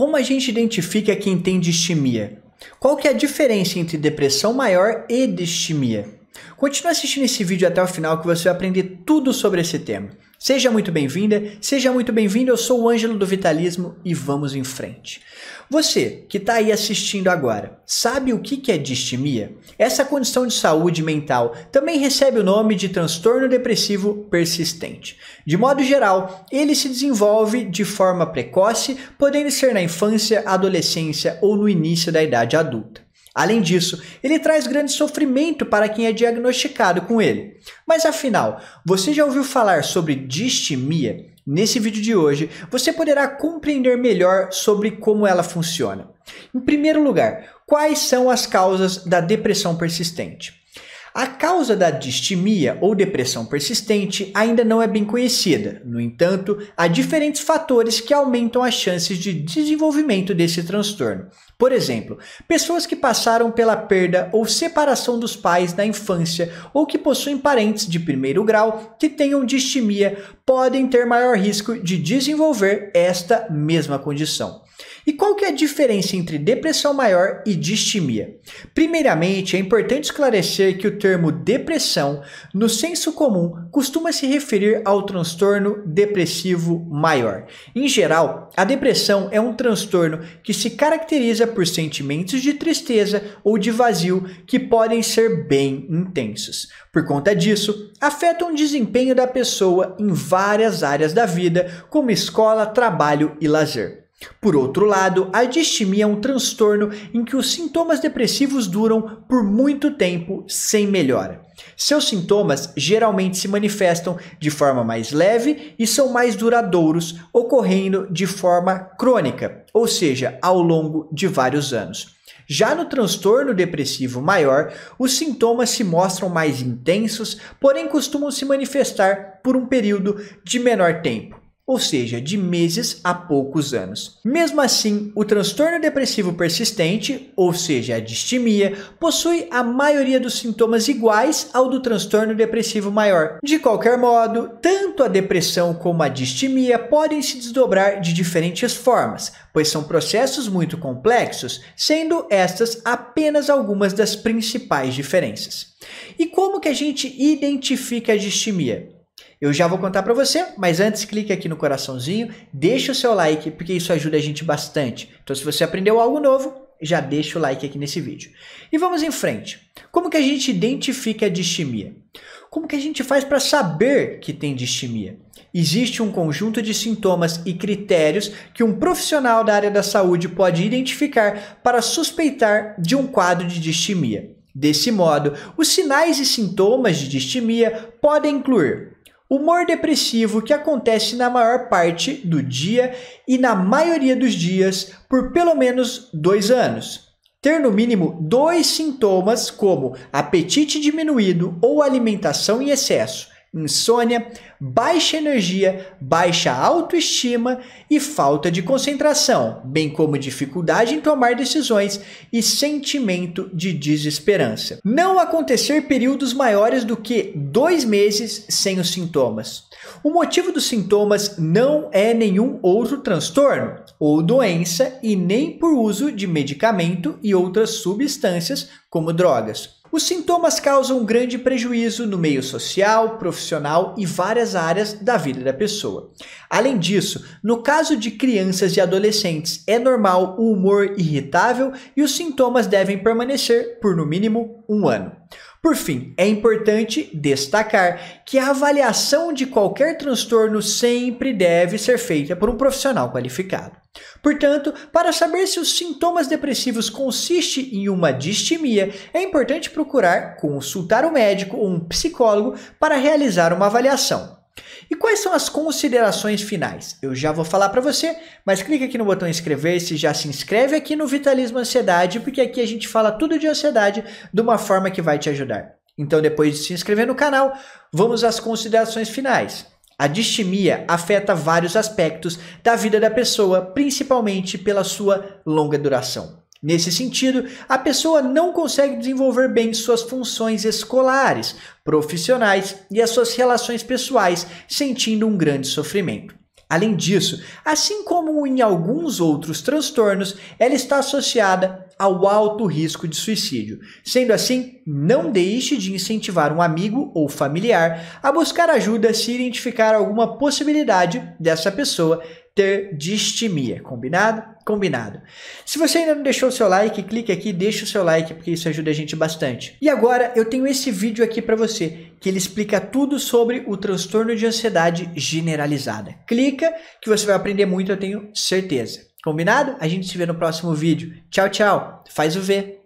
Como a gente identifica quem tem distimia? Qual que é a diferença entre depressão maior e distimia? Continue assistindo esse vídeo até o final que você vai aprender tudo sobre esse tema. Seja muito bem-vinda, seja muito bem-vindo. Eu sou o Ângelo do Vitalismo e vamos em frente. Você que está aí assistindo agora, sabe o que é distimia? Essa condição de saúde mental também recebe o nome de transtorno depressivo persistente. De modo geral, ele se desenvolve de forma precoce, podendo ser na infância, adolescência ou no início da idade adulta. Além disso, ele traz grande sofrimento para quem é diagnosticado com ele. Mas afinal, você já ouviu falar sobre distimia? Nesse vídeo de hoje, você poderá compreender melhor sobre como ela funciona. Em primeiro lugar, quais são as causas da depressão persistente? A causa da distimia ou depressão persistente ainda não é bem conhecida. No entanto, há diferentes fatores que aumentam as chances de desenvolvimento desse transtorno. Por exemplo, pessoas que passaram pela perda ou separação dos pais na infância ou que possuem parentes de primeiro grau que tenham distimia podem ter maior risco de desenvolver esta mesma condição. E qual que é a diferença entre depressão maior e distimia? Primeiramente, é importante esclarecer que o termo depressão, no senso comum, costuma se referir ao transtorno depressivo maior. Em geral, a depressão é um transtorno que se caracteriza por sentimentos de tristeza ou de vazio que podem ser bem intensos. Por conta disso, afeta o desempenho da pessoa em várias áreas da vida, como escola, trabalho e lazer. Por outro lado, a distimia é um transtorno em que os sintomas depressivos duram por muito tempo sem melhora. Seus sintomas geralmente se manifestam de forma mais leve e são mais duradouros, ocorrendo de forma crônica, ou seja, ao longo de vários anos. Já no transtorno depressivo maior, os sintomas se mostram mais intensos, porém costumam se manifestar por um período de menor tempo ou seja, de meses a poucos anos. Mesmo assim, o transtorno depressivo persistente, ou seja, a distimia, possui a maioria dos sintomas iguais ao do transtorno depressivo maior. De qualquer modo, tanto a depressão como a distimia podem se desdobrar de diferentes formas, pois são processos muito complexos, sendo estas apenas algumas das principais diferenças. E como que a gente identifica a distimia? Eu já vou contar para você, mas antes clique aqui no coraçãozinho, deixa o seu like, porque isso ajuda a gente bastante. Então se você aprendeu algo novo, já deixa o like aqui nesse vídeo. E vamos em frente. Como que a gente identifica a distimia? Como que a gente faz para saber que tem distimia? Existe um conjunto de sintomas e critérios que um profissional da área da saúde pode identificar para suspeitar de um quadro de distimia. Desse modo, os sinais e sintomas de distimia podem incluir Humor depressivo que acontece na maior parte do dia e na maioria dos dias por pelo menos dois anos. Ter no mínimo dois sintomas, como apetite diminuído ou alimentação em excesso, insônia, baixa energia, baixa autoestima e falta de concentração, bem como dificuldade em tomar decisões e sentimento de desesperança. Não acontecer períodos maiores do que dois meses sem os sintomas. O motivo dos sintomas não é nenhum outro transtorno ou doença e nem por uso de medicamento e outras substâncias como drogas. Os sintomas causam grande prejuízo no meio social, profissional e várias áreas da vida da pessoa. Além disso, no caso de crianças e adolescentes, é normal o humor irritável e os sintomas devem permanecer por no mínimo um ano. Por fim, é importante destacar que a avaliação de qualquer transtorno sempre deve ser feita por um profissional qualificado. Portanto, para saber se os sintomas depressivos consistem em uma distimia, é importante procurar consultar um médico ou um psicólogo para realizar uma avaliação. E quais são as considerações finais? Eu já vou falar para você, mas clica aqui no botão inscrever-se, já se inscreve aqui no Vitalismo Ansiedade, porque aqui a gente fala tudo de ansiedade de uma forma que vai te ajudar. Então, depois de se inscrever no canal, vamos às considerações finais. A distimia afeta vários aspectos da vida da pessoa, principalmente pela sua longa duração. Nesse sentido, a pessoa não consegue desenvolver bem suas funções escolares, profissionais e as suas relações pessoais, sentindo um grande sofrimento. Além disso, assim como em alguns outros transtornos, ela está associada ao alto risco de suicídio. Sendo assim, não deixe de incentivar um amigo ou familiar a buscar ajuda se identificar alguma possibilidade dessa pessoa ter distimia, combinado? Combinado. Se você ainda não deixou o seu like, clique aqui, deixa o seu like porque isso ajuda a gente bastante. E agora eu tenho esse vídeo aqui para você que ele explica tudo sobre o transtorno de ansiedade generalizada. Clica que você vai aprender muito, eu tenho certeza. Combinado? A gente se vê no próximo vídeo. Tchau, tchau. Faz o V.